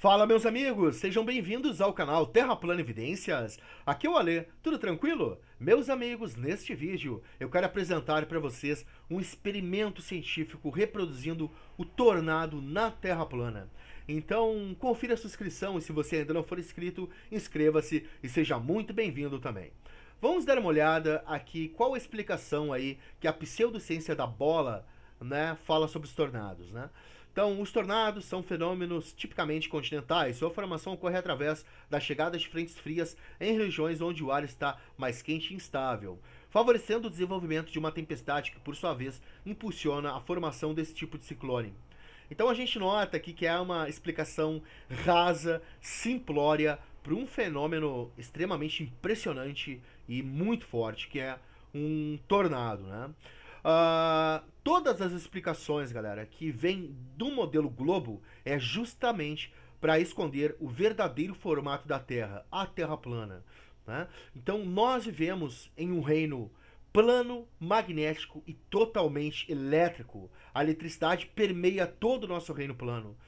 Fala, meus amigos! Sejam bem-vindos ao canal Terra Plana Evidências. Aqui é o Alê, tudo tranquilo? Meus amigos, neste vídeo eu quero apresentar para vocês um experimento científico reproduzindo o tornado na Terra Plana. Então, confira a inscrição e se você ainda não for inscrito, inscreva-se e seja muito bem-vindo também. Vamos dar uma olhada aqui qual a explicação aí que a pseudociência da bola né, fala sobre os tornados, né? Então, os tornados são fenômenos tipicamente continentais. Sua formação ocorre através da chegada de frentes frias em regiões onde o ar está mais quente e instável, favorecendo o desenvolvimento de uma tempestade que, por sua vez, impulsiona a formação desse tipo de ciclone. Então, a gente nota aqui que é uma explicação rasa, simplória, para um fenômeno extremamente impressionante e muito forte, que é um tornado, né? Ah, todas as explicações, galera, que vem do modelo Globo é justamente para esconder o verdadeiro formato da Terra, a Terra plana. Né? Então, nós vivemos em um reino plano, magnético e totalmente elétrico. A eletricidade permeia todo o nosso reino plano.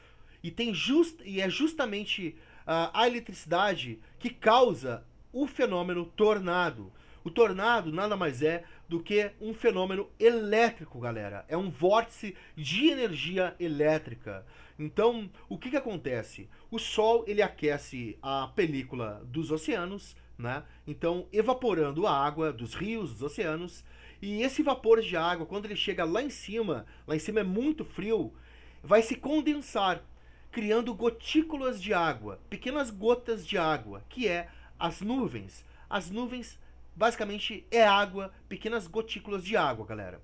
E, tem just, e é justamente uh, a eletricidade que causa o fenômeno tornado. O tornado nada mais é do que um fenômeno elétrico, galera. É um vórtice de energia elétrica. Então, o que, que acontece? O Sol ele aquece a película dos oceanos, né? Então, evaporando a água dos rios, dos oceanos. E esse vapor de água, quando ele chega lá em cima, lá em cima é muito frio, vai se condensar, criando gotículas de água, pequenas gotas de água, que é as nuvens. As nuvens basicamente é água, pequenas gotículas de água, galera.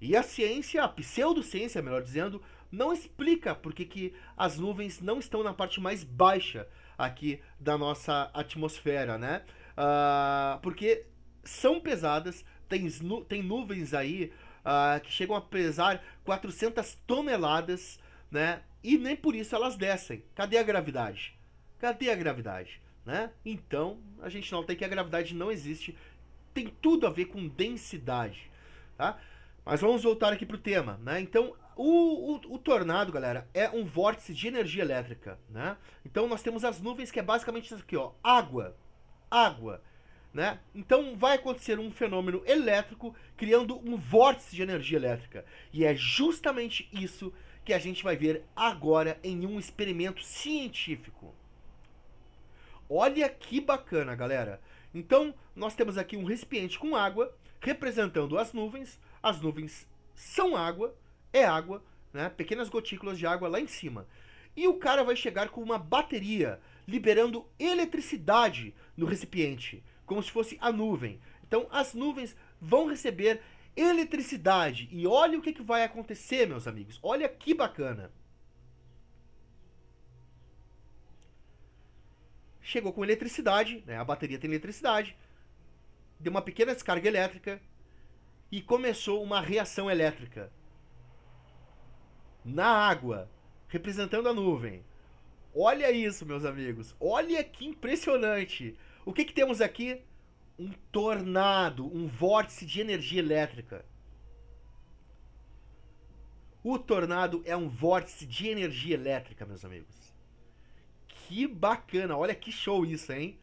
E a ciência, a pseudociência, melhor dizendo, não explica por que, que as nuvens não estão na parte mais baixa aqui da nossa atmosfera, né? Uh, porque são pesadas, tem, tem nuvens aí uh, que chegam a pesar 400 toneladas, né? E nem por isso elas descem. Cadê a gravidade? Cadê a gravidade? Né? Então, a gente não tem que a gravidade não existe tem tudo a ver com densidade, tá? Mas vamos voltar aqui para o tema, né? Então, o, o, o, tornado, galera, é um vórtice de energia elétrica, né? Então, nós temos as nuvens, que é basicamente isso aqui, ó. Água, água, né? Então, vai acontecer um fenômeno elétrico criando um vórtice de energia elétrica. E é justamente isso que a gente vai ver agora em um experimento científico. Olha que bacana, galera. Então, nós temos aqui um recipiente com água, representando as nuvens. As nuvens são água, é água, né? pequenas gotículas de água lá em cima. E o cara vai chegar com uma bateria, liberando eletricidade no recipiente, como se fosse a nuvem. Então, as nuvens vão receber eletricidade. E olha o que, que vai acontecer, meus amigos. Olha que bacana. chegou com eletricidade, né? a bateria tem eletricidade, deu uma pequena descarga elétrica e começou uma reação elétrica na água, representando a nuvem. Olha isso, meus amigos. Olha que impressionante. O que, que temos aqui? Um tornado, um vórtice de energia elétrica. O tornado é um vórtice de energia elétrica, meus amigos. Que bacana, olha que show isso, hein?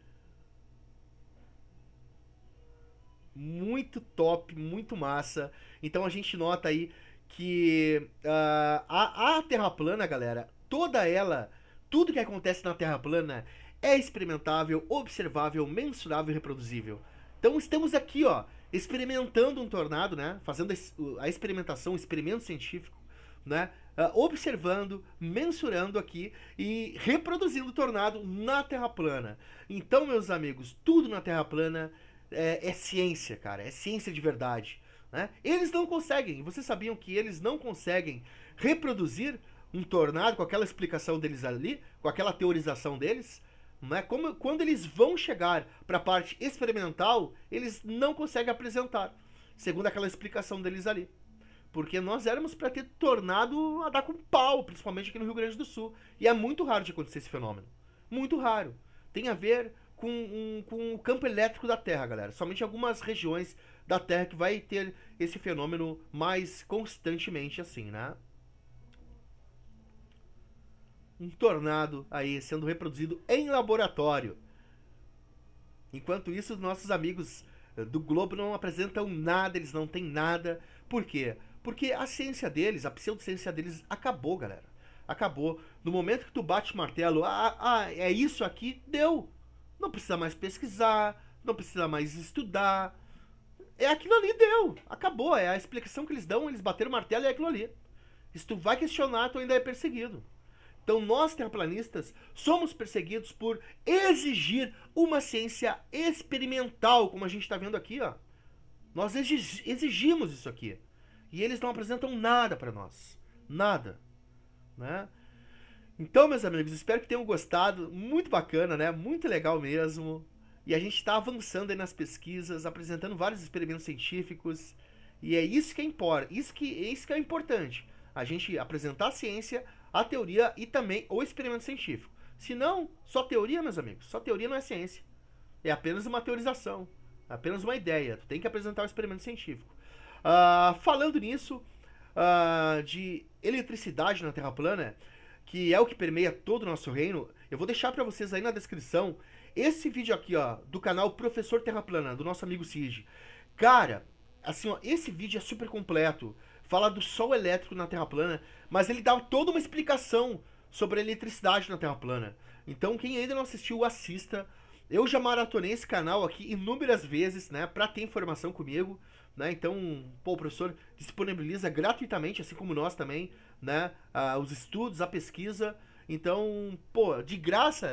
Muito top, muito massa. Então a gente nota aí que uh, a, a Terra plana, galera, toda ela, tudo que acontece na Terra plana é experimentável, observável, mensurável e reproduzível. Então estamos aqui, ó, experimentando um tornado, né? Fazendo a experimentação, o experimento científico, né? uh, observando, mensurando aqui e reproduzindo o tornado na Terra plana. Então, meus amigos, tudo na Terra plana é, é ciência, cara, é ciência de verdade. Né? Eles não conseguem, vocês sabiam que eles não conseguem reproduzir um tornado com aquela explicação deles ali, com aquela teorização deles? Né? Como, quando eles vão chegar para a parte experimental, eles não conseguem apresentar, segundo aquela explicação deles ali. Porque nós éramos para ter tornado a dar com pau, principalmente aqui no Rio Grande do Sul. E é muito raro de acontecer esse fenômeno. Muito raro. Tem a ver com, um, com o campo elétrico da Terra, galera. Somente algumas regiões da Terra que vai ter esse fenômeno mais constantemente assim, né? Um tornado aí sendo reproduzido em laboratório. Enquanto isso, nossos amigos eh, do Globo não apresentam nada, eles não têm nada. Por quê? Porque a ciência deles, a pseudociência deles acabou, galera. Acabou. No momento que tu bate o martelo, ah, ah, ah, é isso aqui, deu. Não precisa mais pesquisar, não precisa mais estudar. É aquilo ali, deu. Acabou. É a explicação que eles dão, eles bateram o martelo e é aquilo ali. Se tu vai questionar, tu ainda é perseguido. Então nós, terraplanistas, somos perseguidos por exigir uma ciência experimental, como a gente está vendo aqui, ó. Nós exigimos isso aqui. E eles não apresentam nada para nós. Nada. Né? Então, meus amigos, espero que tenham gostado. Muito bacana, né? Muito legal mesmo. E a gente está avançando aí nas pesquisas, apresentando vários experimentos científicos. E é isso que é importa, isso que, isso que é importante. A gente apresentar a ciência, a teoria e também o experimento científico. Se não, só teoria, meus amigos. Só teoria não é ciência. É apenas uma teorização, apenas uma ideia. Tu tem que apresentar o experimento científico. Uh, falando nisso, uh, de eletricidade na Terra plana, que é o que permeia todo o nosso reino, eu vou deixar para vocês aí na descrição esse vídeo aqui, ó, do canal Professor Terra Plana, do nosso amigo Cid. Cara, assim, ó, esse vídeo é super completo. Fala do sol elétrico na Terra plana, mas ele dá toda uma explicação sobre a eletricidade na Terra plana. Então, quem ainda não assistiu, assista. Eu já maratonei esse canal aqui inúmeras vezes, né, para ter informação comigo. Né? Então, pô, o professor disponibiliza gratuitamente, assim como nós também, né? Ah, os estudos, a pesquisa. Então, pô, de graça,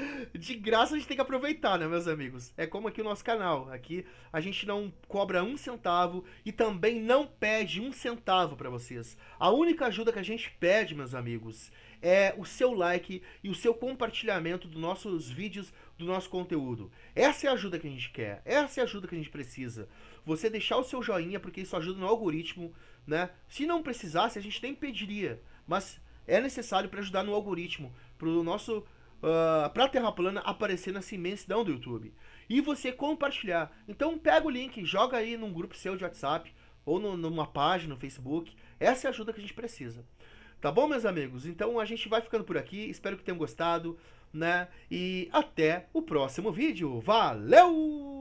de graça a gente tem que aproveitar, né, meus amigos? É como aqui o nosso canal. Aqui a gente não cobra um centavo e também não pede um centavo para vocês. A única ajuda que a gente pede, meus amigos, é o seu like e o seu compartilhamento dos nossos vídeos, do nosso conteúdo. Essa é a ajuda que a gente quer, essa é a ajuda que a gente precisa você deixar o seu joinha, porque isso ajuda no algoritmo, né? Se não precisasse, a gente nem pediria, mas é necessário para ajudar no algoritmo, para o nosso uh, ah, para a Terra plana aparecer nessa imensidão do YouTube. E você compartilhar. Então pega o link, joga aí num grupo seu de WhatsApp ou no, numa página no Facebook. Essa é a ajuda que a gente precisa. Tá bom, meus amigos? Então a gente vai ficando por aqui. Espero que tenham gostado, né? E até o próximo vídeo. Valeu!